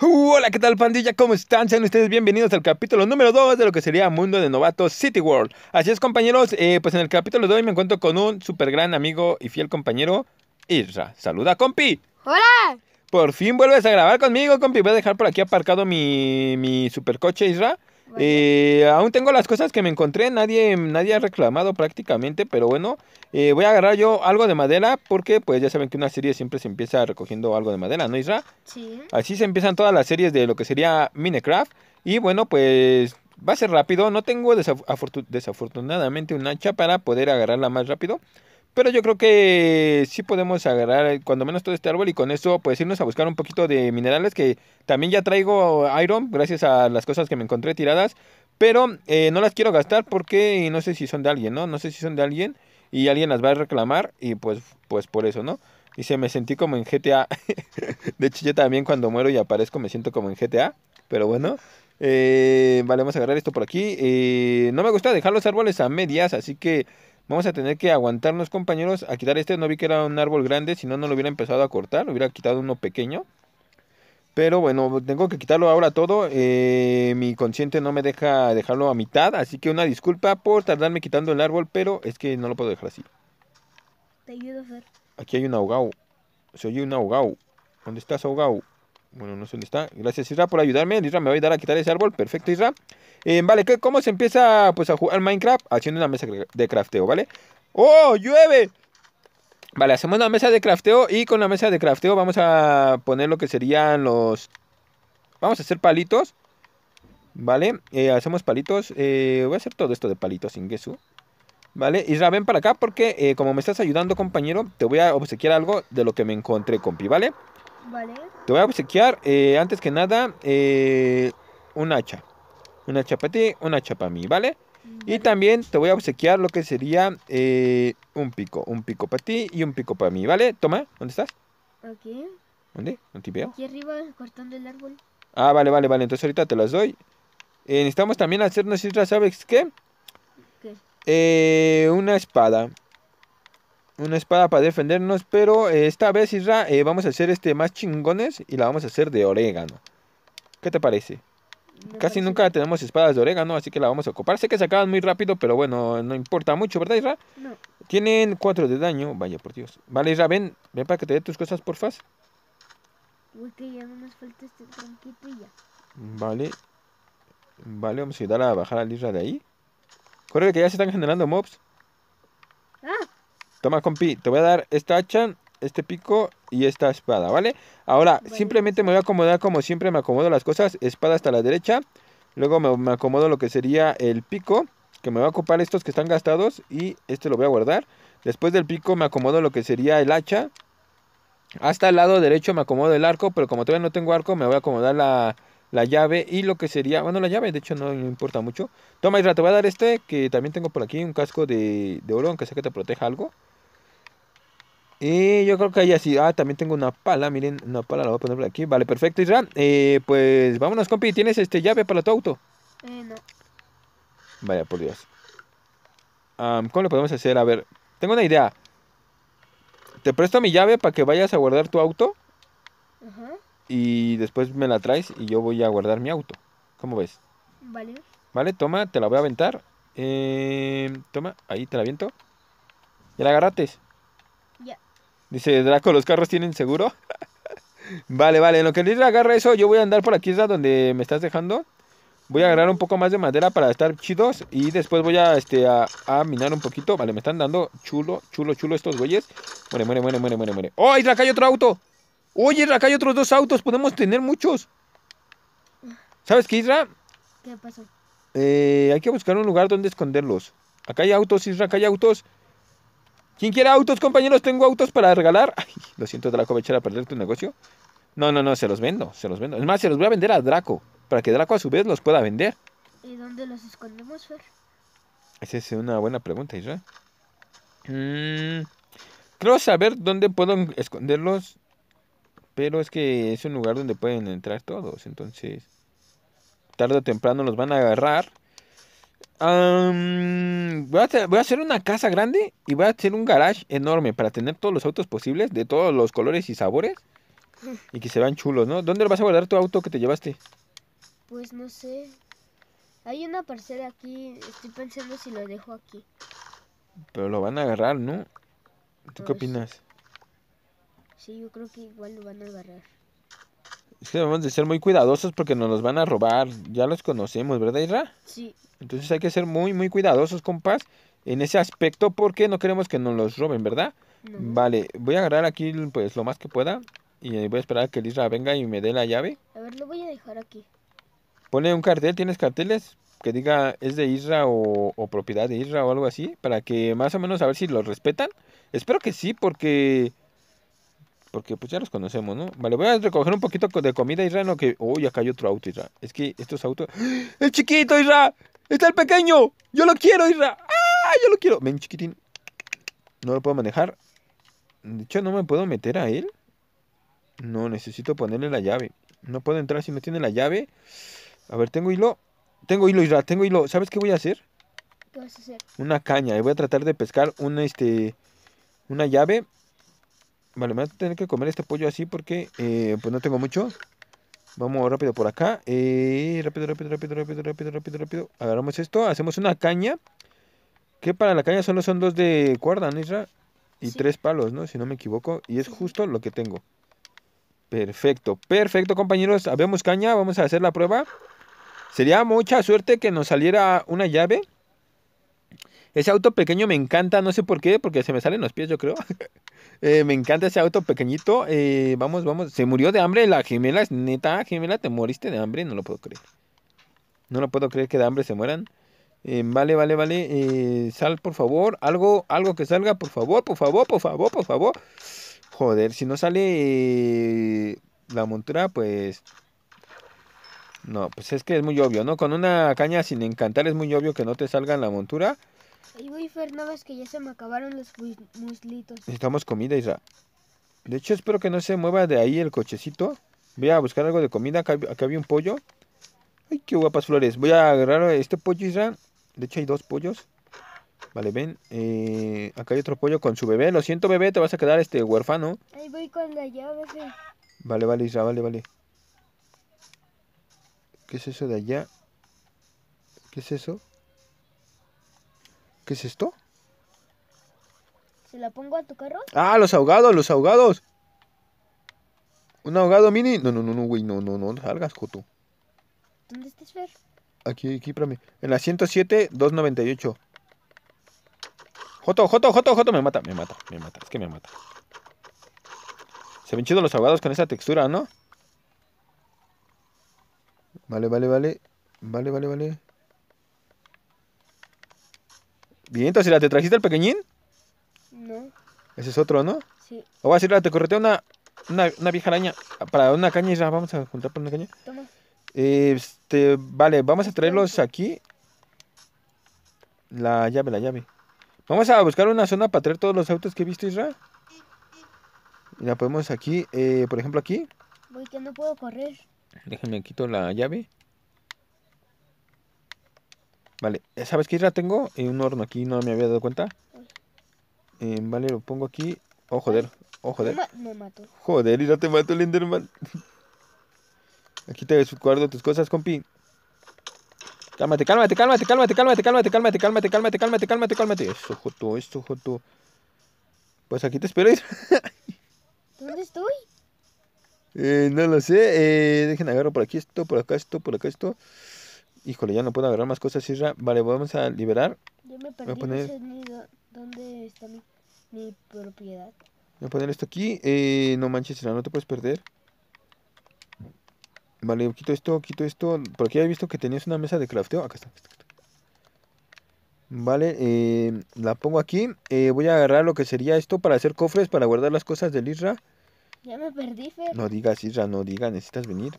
hola, ¿qué tal pandilla? ¿Cómo están? Sean ustedes bienvenidos al capítulo número 2 de lo que sería Mundo de Novatos City World. Así es, compañeros, eh, pues en el capítulo de hoy me encuentro con un super gran amigo y fiel compañero, Isra. Saluda, compi. Hola. Por fin vuelves a grabar conmigo, compi. Voy a dejar por aquí aparcado mi, mi supercoche, Isra. Eh, aún tengo las cosas que me encontré, nadie, nadie ha reclamado prácticamente, pero bueno, eh, voy a agarrar yo algo de madera porque pues ya saben que una serie siempre se empieza recogiendo algo de madera, ¿no Isra? Sí. Así se empiezan todas las series de lo que sería Minecraft y bueno pues va a ser rápido, no tengo desafortunadamente un hacha para poder agarrarla más rápido. Pero yo creo que sí podemos agarrar eh, cuando menos todo este árbol y con eso pues irnos a buscar un poquito de minerales que también ya traigo iron gracias a las cosas que me encontré tiradas. Pero eh, no las quiero gastar porque no sé si son de alguien, ¿no? No sé si son de alguien y alguien las va a reclamar y pues, pues por eso, ¿no? Y se me sentí como en GTA. de hecho yo también cuando muero y aparezco me siento como en GTA. Pero bueno, eh, vale, vamos a agarrar esto por aquí. y no me gusta dejar los árboles a medias, así que Vamos a tener que aguantarnos, compañeros, a quitar este. No vi que era un árbol grande, si no, no lo hubiera empezado a cortar. Lo hubiera quitado uno pequeño. Pero bueno, tengo que quitarlo ahora todo. Eh, mi consciente no me deja dejarlo a mitad. Así que una disculpa por tardarme quitando el árbol, pero es que no lo puedo dejar así. Te ayudo, Fer. Aquí hay un ahogado. Se oye un ahogado. ¿Dónde estás, ahogado? Bueno, no sé dónde está. Gracias, Isra, por ayudarme. Isra me voy a ayudar a quitar ese árbol. Perfecto, Isra. Eh, vale, ¿cómo se empieza pues, a jugar Minecraft? Haciendo una mesa de crafteo, ¿vale? ¡Oh, llueve! Vale, hacemos una mesa de crafteo y con la mesa de crafteo vamos a poner lo que serían los... Vamos a hacer palitos. Vale, eh, hacemos palitos. Eh, voy a hacer todo esto de palitos, Ingesu. Vale, Isra, ven para acá porque como me estás ayudando, compañero, te voy a obsequiar algo de lo que me encontré, compi, ¿vale? Te voy a obsequiar, eh, antes que nada, eh, un hacha. Una hacha para ti, una hacha para mí, ¿vale? Y también te voy a obsequiar lo que sería eh, un pico. Un pico para ti y un pico para mí, ¿vale? Toma, ¿dónde estás? Aquí. ¿Dónde? ¿No te veo? Aquí arriba, cortando el árbol. Ah, vale, vale, vale. Entonces ahorita te las doy. necesitamos también hacernos nuestras, ¿sabes qué? ¿Qué? una espada una espada para defendernos, pero eh, esta vez, Isra, eh, vamos a hacer este más chingones y la vamos a hacer de orégano. ¿Qué te parece? Casi nunca tenemos espadas de orégano, así que la vamos a ocupar. Sé que se acaban muy rápido, pero bueno, no importa mucho, ¿verdad, Isra? No. Tienen cuatro de daño, vaya por Dios. Vale, Isra, ven, ven para que te dé tus cosas, porfa. Uy, ya no nos falta este tronquito y ya. Vale. Vale, vamos a ayudar a bajar al Isra de ahí. Corre que ya se están generando mobs. Toma, compi, te voy a dar esta hacha, este pico y esta espada, ¿vale? Ahora, simplemente me voy a acomodar como siempre me acomodo las cosas. Espada hasta la derecha. Luego me, acomodo lo que sería el pico, que me va a ocupar estos que están gastados y este lo voy a guardar. Después del pico me acomodo lo que sería el hacha. Hasta el lado derecho me acomodo el arco, pero como todavía no tengo arco, me voy a acomodar la, llave y lo que sería, bueno, la llave de hecho no, me importa mucho. Toma, Isra, te voy a dar este que también tengo por aquí, un casco de, de oro, aunque sea que te proteja algo. Y eh, yo creo que hay así. Ah, también tengo una pala. Miren, una pala la voy a poner aquí. Vale, perfecto, Israel. Eh, pues vámonos, compi. ¿Tienes este llave para tu auto? Eh, no. Vaya, por Dios. ¿Cómo lo podemos hacer? A ver, tengo una idea. Te presto mi llave para que vayas a guardar tu auto. Ajá. Y después me la traes y yo voy a guardar mi auto. ¿Cómo ves? Vale. Vale, toma, te la voy a aventar. Eh, toma, ahí te la aviento. ¿Ya la agarrates? Ya. Dice Draco, ¿los carros tienen seguro? vale, vale, lo que Lidra agarra eso, yo voy a andar por aquí, es donde me estás dejando. Voy a agarrar un poco más de madera para estar chidos. Y después voy a, este, a, minar un poquito. Vale, me están dando chulo, chulo, chulo estos güeyes. Muere, muere, muere, muere, muere, muere. ¡Oh, Isra, acá hay otro auto! ¡Oye, Isra, acá hay otros dos autos! Podemos tener muchos. ¿Sabes qué, Isra? ¿Qué pasó? Eh, hay que buscar un lugar donde esconderlos. Acá hay autos, Isra, acá hay autos. ¿Quién quiere autos, compañeros? Tengo autos para regalar. Ay, lo siento, Draco, echar a perder tu negocio. No, no, no, se los vendo, se los vendo. Es más, se los voy a vender a Draco, para que Draco a su vez los pueda vender. ¿Y dónde los escondemos, Fer? Esa es una buena pregunta, Israel. Mm, creo saber dónde puedo esconderlos, pero es que es un lugar donde pueden entrar todos, entonces tarde o temprano los van a agarrar Um, voy, a, hacer una casa grande y voy a hacer un garage enorme para tener todos los autos posibles de todos los colores y sabores y que se vean chulos, ¿no? ¿Dónde lo vas a guardar tu auto que te llevaste? Pues no sé. Hay una parcela aquí. Estoy pensando si lo dejo aquí. Pero lo van a agarrar, ¿no? ¿Tú qué pues, opinas? Sí, yo creo que igual lo van a agarrar. Es que debemos de ser muy cuidadosos porque nos los van a robar. Ya los conocemos, ¿verdad, Isra? Sí. Entonces hay que ser muy, muy cuidadosos, compás, en ese aspecto porque no queremos que nos los roben, ¿verdad? Vale, voy a agarrar aquí pues lo más que pueda y voy a esperar a que Israel venga y me dé la llave. A ver, lo voy a dejar aquí. Pone un cartel, ¿tienes carteles? Que diga es de Isra o, propiedad de Isra o algo así, para que más o menos a ver si los respetan. Espero que sí, porque porque pues ya los conocemos, ¿no? Vale, voy a recoger un poquito de comida, Isra, no que... Uy, acá hay otro auto, Isra. Es que estos autos... ¡Ah! ¡El chiquito, Isra! ¡Está el pequeño! ¡Yo lo quiero, Isra! ¡Ah! ¡Yo lo quiero! Ven, chiquitín. No lo puedo manejar. De hecho, no me puedo meter a él. No, necesito ponerle la llave. No puedo entrar si no tiene la llave. A ver, tengo hilo. Tengo hilo, Isra, tengo hilo. ¿Sabes qué voy a hacer? ¿Qué vas a hacer? Una caña. voy a tratar de pescar una, este, una llave. Vale, me voy a tener que comer este pollo así porque eh, pues no tengo mucho. Vamos rápido por acá. Eh, rápido, rápido, rápido, rápido, rápido, rápido, rápido. Agarramos esto. Hacemos una caña. Que para la caña solo son dos de cuerda, ¿no, Y tres palos, ¿no? Si no me equivoco. Y es justo lo que tengo. Perfecto, perfecto, compañeros. Habemos caña. Vamos a hacer la prueba. Sería mucha suerte que nos saliera una llave. Ese auto pequeño me encanta, no sé por qué, porque se me salen los pies, yo creo. Eh, me encanta ese auto pequeñito. Eh, vamos, vamos. Se murió de hambre la gemela, es neta, gemela, te moriste de hambre, no lo puedo creer. No lo puedo creer que de hambre se mueran. Eh, vale, vale, vale. sal, por favor. Algo, algo que salga, por favor, por favor, por favor, por favor. Joder, si no sale la montura, pues... No, pues es que es muy obvio, ¿no? Con una caña sin encantar es muy obvio que no te salga la montura. Ahí voy, Fernando es que ya se me acabaron los muslitos. Necesitamos comida, Isra. De hecho, espero que no se mueva de ahí el cochecito. Voy a buscar algo de comida. Acá, había un pollo. Ay, qué guapas flores. Voy a agarrar este pollo, Isra. De hecho, hay dos pollos. Vale, ven. Eh, acá hay otro pollo con su bebé. Lo siento, bebé, te vas a quedar este huérfano. Ahí voy con la llave, Vale, vale, Isra, vale, vale. ¿Qué es eso de allá? ¿Qué es eso? ¿Qué es esto? ¿Se la pongo a tu carro? Ah, los ahogados, los ahogados. Un ahogado mini. No, no, no, no, güey, no, no, no, salgas, Joto. ¿Dónde estás, Fer? Aquí, aquí, para mí. En la 107, 298. Joto, Joto, Joto, Joto, me mata, me mata, me mata, es que me mata. Se ven chidos los ahogados con esa textura, ¿no? Vale, vale, vale. Vale, vale, vale. Bien, entonces, ¿la te trajiste al pequeñín? No. Ese es otro, ¿no? Sí. O vas a ir a te correte una, una, vieja araña. Para una caña, Isra, vamos a juntar para una caña. Toma. Este, vale, vamos a traerlos aquí. La llave, la llave. Vamos a buscar una zona para traer todos los autos que he visto, Isra. Y la podemos aquí, eh, por ejemplo, aquí. Voy que no puedo correr. Déjenme quito la llave. Vale, ¿sabes qué? Ya tengo un horno aquí, no me había dado cuenta. vale, lo pongo aquí. Oh, joder. Oh, joder. Me mato. Joder, y ya te mato el Enderman. Aquí te guardo tus cosas, compi. Cálmate, cálmate, cálmate, cálmate, cálmate, cálmate, cálmate, cálmate, cálmate, cálmate, cálmate, cálmate. Eso, Joto, eso, Joto. Pues aquí te espero. ¿Dónde estoy? Eh, no lo sé. Eh, dejen agarro por aquí esto, por acá esto, por acá esto. Híjole, ya no puedo agarrar más cosas, Isra. Vale, vamos a liberar. Yo me perdí, no sé dónde está mi, propiedad. Voy a poner esto aquí. Eh, no manches, Isra, no te puedes perder. Vale, quito esto, quito esto. Por aquí he visto que tenías una mesa de crafteo. Acá está. Vale, eh, la pongo aquí. Eh, voy a agarrar lo que sería esto para hacer cofres, para guardar las cosas del Isra. Ya me perdí, Fer. No digas, Isra, no digas, necesitas venir.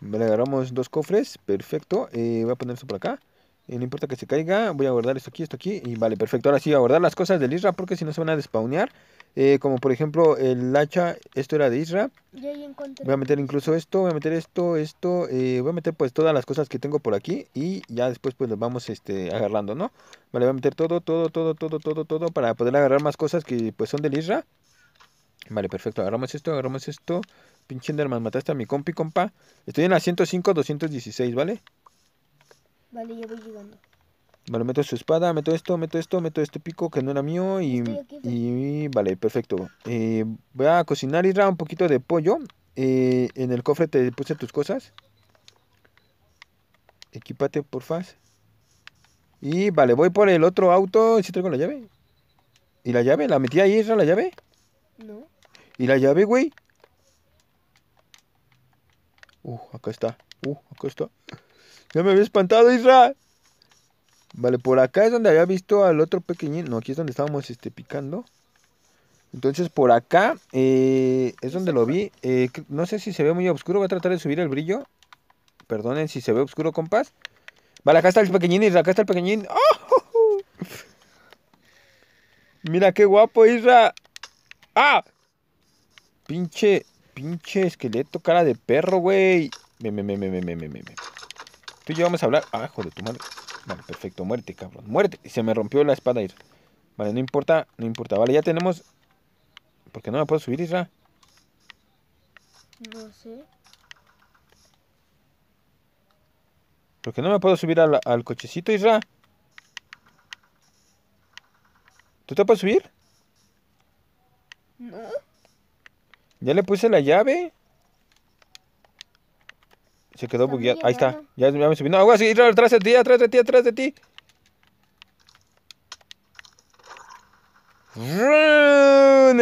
Vale, agarramos dos cofres, perfecto. Eh, voy a poner esto por acá. Eh, no importa que se caiga, voy a guardar esto aquí, esto aquí. Y vale, perfecto. Ahora sí, voy a guardar las cosas del Isra porque si no se van a despawnear. Eh, como por ejemplo el hacha, esto era de Isra. Voy a meter incluso esto, voy a meter esto, esto. voy a meter pues todas las cosas que tengo por aquí y ya después pues las vamos este, agarrando, ¿no? Vale, voy a meter todo, todo, todo, todo, todo, todo para poder agarrar más cosas que pues son del Isra. Vale, perfecto. Agarramos esto, agarramos esto. Pinche Enderman, mataste a mi compi, compa. Estoy en la 105, 216, ¿vale? Vale, ya voy llegando. Vale, meto su espada, meto esto, meto esto, meto este pico que no era mío y, vale, perfecto. Eh, voy a cocinar, Isra, un poquito de pollo. Eh, en el cofre te puse tus cosas. Equipate, porfa. Y vale, voy por el otro auto. ¿Y si traigo la llave? ¿Y la llave? ¿La metí ahí, Isra, la llave? No. ¿Y la llave, güey? Uh, acá está. Uh, acá está. Ya me había espantado, Isra. Vale, por acá es donde había visto al otro pequeñín. No, aquí es donde estábamos este, picando. Entonces por acá eh, es donde lo vi. Eh, no sé si se ve muy oscuro. Voy a tratar de subir el brillo. Perdonen si se ve oscuro, compas Vale, acá está el pequeñín, Isra. Acá está el pequeñín. ¡Oh! Mira qué guapo, Isra. ¡Ah! Pinche pinche esqueleto, cara de perro, güey. Me, me, me, me, me, me, me, Tú y yo vamos a hablar. Ah, joder, tu madre. Vale, perfecto, muerte, cabrón. Muerte. Se me rompió la espada, Isra. Vale, no importa, no importa. Vale, ya tenemos. ¿Por qué no me puedo subir, Isra? No sé. ¿Por qué no me puedo subir al, al cochecito, Isra? ¿Tú te puedes subir? No. Ya le puse la llave. Se quedó bugueado. Ahí está. Ya, me subí. No, agua, sí, atrás de ti, atrás de ti, atrás de ti.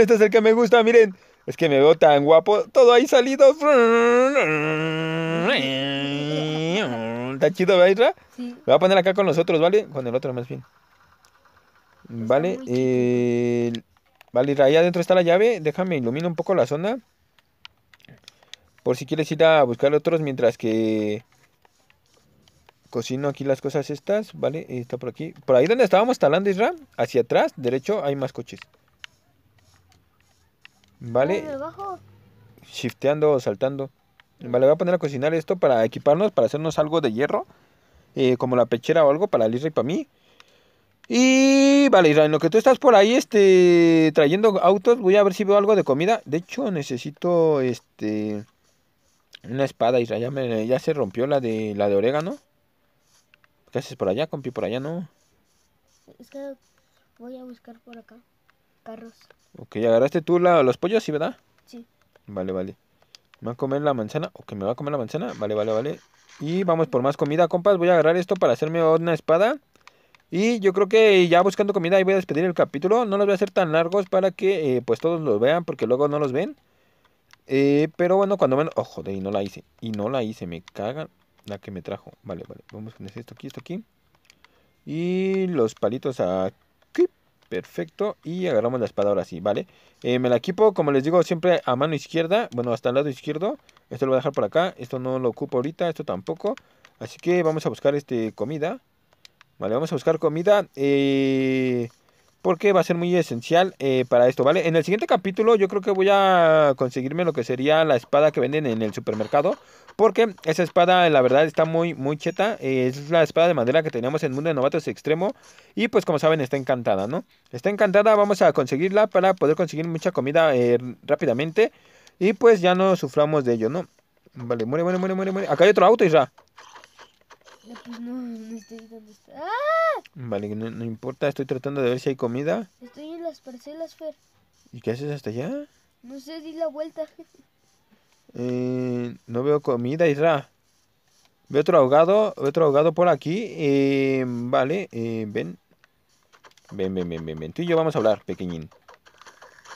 Este es el que me gusta, miren. Es que me veo tan guapo. Todo ahí salido. Está chido, ¿verdad, Sí. Me voy a poner acá con los otros, ¿vale? Con el otro más bien. Vale. Eh, Vale, ahí adentro está la llave. Déjame ilumina un poco la zona. Por si quieres ir a buscar otros mientras que cocino aquí las cosas estas. Vale, eh, está por aquí. Por ahí donde estábamos talando, Isra. Hacia atrás, derecho, hay más coches. Vale. Shifteando, saltando. Vale, voy a poner a cocinar esto para equiparnos, para hacernos algo de hierro. Eh, como la pechera o algo para Isra y para mí. Y vale, en lo que tú estás por ahí este trayendo autos, voy a ver si veo algo de comida. De hecho, necesito este una espada, Israel. Ya, se rompió la de la de orégano. ¿Qué haces por allá, compi? Por allá no. Es que voy a buscar por acá carros. Ok, agarraste tú los pollos, ¿sí, verdad? Sí. Vale, vale. ¿Me va a comer la manzana? ¿O que me va a comer la manzana? Vale, vale, vale. Y vamos por más comida, compas. Voy a agarrar esto para hacerme una espada. Y yo creo que ya buscando comida ahí voy a despedir el capítulo. No los voy a hacer tan largos para que eh, pues todos los vean porque luego no los ven. Eh, pero bueno, cuando ven... Oh, joder, y no la hice. Y no la hice, me cagan la que me trajo. Vale, vale. Vamos con este, esto aquí, esto aquí. Y los palitos aquí. Perfecto. Y agarramos la espada ahora sí, ¿vale? Eh, me la equipo, como les digo, siempre a mano izquierda. Bueno, hasta el lado izquierdo. Esto lo voy a dejar por acá. Esto no lo ocupo ahorita, esto tampoco. Así que vamos a buscar este comida. Vale, vamos a buscar comida. porque va a ser muy esencial eh, para esto, ¿vale? En el siguiente capítulo yo creo que voy a conseguirme lo que sería la espada que venden en el supermercado. Porque esa espada, la verdad, está muy, muy cheta. es la espada de madera que teníamos en Mundo de Novatos Extremo. Y pues como saben, está encantada, ¿no? Está encantada, vamos a conseguirla para poder conseguir mucha comida eh, rápidamente. Y pues ya no suframos de ello, ¿no? Vale, muere, muere, muere, muere, Acá hay otro auto, Israel. Pues no, ¡Ah! Vale, no, importa, estoy tratando de ver si hay comida. Estoy en las parcelas, Fer. ¿Y qué haces hasta allá? No sé, di la vuelta. Eh, no veo comida, Isra. Veo otro ahogado, otro ahogado por aquí. Eh, vale, eh, ven. Ven, ven, ven, ven, ven. Tú y yo vamos a hablar, pequeñín.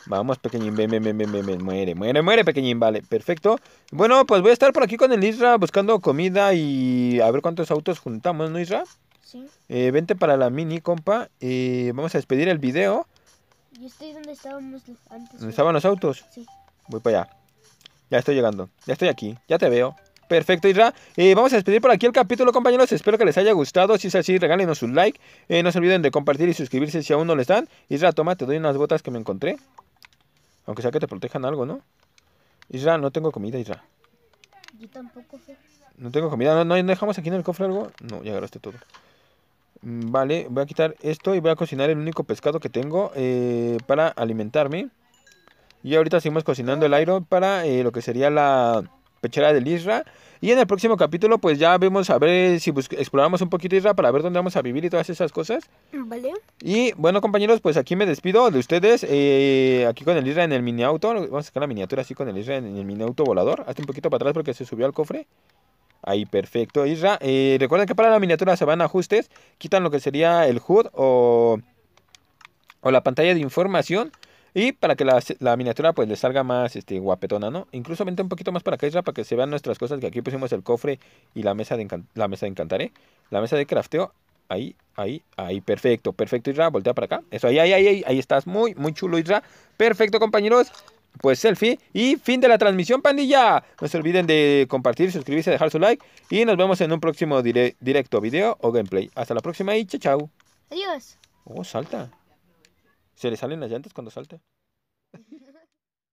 Vamos, pequeñín, ven, ven, ven, muere, muere, muere, pequeñín, vale, perfecto. Bueno, pues voy a estar por aquí con el Isra buscando comida y a ver cuántos autos juntamos, ¿no, Isra? Sí. Eh, vente para la mini, compa. Eh, vamos a despedir el video. Yo estoy donde estábamos antes. ¿Dónde estaban los autos? Sí. Voy para allá. Ya estoy llegando. Ya estoy aquí. Ya te veo. Perfecto, Isra. Eh, vamos a despedir por aquí el capítulo, compañeros. Espero que les haya gustado. Si es así, regálenos un like. Eh, no se olviden de compartir y suscribirse si aún no lo están Isra, toma, te doy unas botas que me encontré. Aunque sea que te protejan algo, ¿no? Isra, no tengo comida, Isra. Yo tampoco, No tengo comida. ¿No, dejamos aquí en el cofre algo? No, ya agarraste todo. Mm, vale, voy a quitar esto y voy a cocinar el único pescado que tengo eh, para alimentarme. Y ahorita seguimos cocinando el aire para eh, lo que sería la pechera del Isra. Y en el próximo capítulo, pues ya vemos a ver si exploramos un poquito Isra para ver dónde vamos a vivir y todas esas cosas. Vale. Y bueno, compañeros, pues aquí me despido de ustedes. Eh, aquí con el Isra en el mini auto. Vamos a sacar la miniatura así con el Isra en el mini auto volador. Hazte un poquito para atrás porque se subió al cofre. Ahí, perfecto, Isra. Eh, recuerden que para la miniatura se van ajustes. Quitan lo que sería el HUD o, o la pantalla de información. Y para que la, miniatura pues le salga más este, guapetona, ¿no? Incluso vente un poquito más para acá, Isra, para que se vean nuestras cosas, que aquí pusimos el cofre y la mesa de, la mesa de encantaré. La mesa de crafteo, ahí, ahí, ahí, perfecto, perfecto, Isra, voltea para acá. Eso, ahí, ahí, ahí, ahí, estás, muy, muy chulo, Isra. Perfecto, compañeros. Pues selfie y fin de la transmisión, pandilla. No se olviden de compartir, suscribirse, dejar su like y nos vemos en un próximo directo, video o gameplay. Hasta la próxima y chau chao. Adiós. Oh, salta. ¿Se le salen las llantas cuando salte?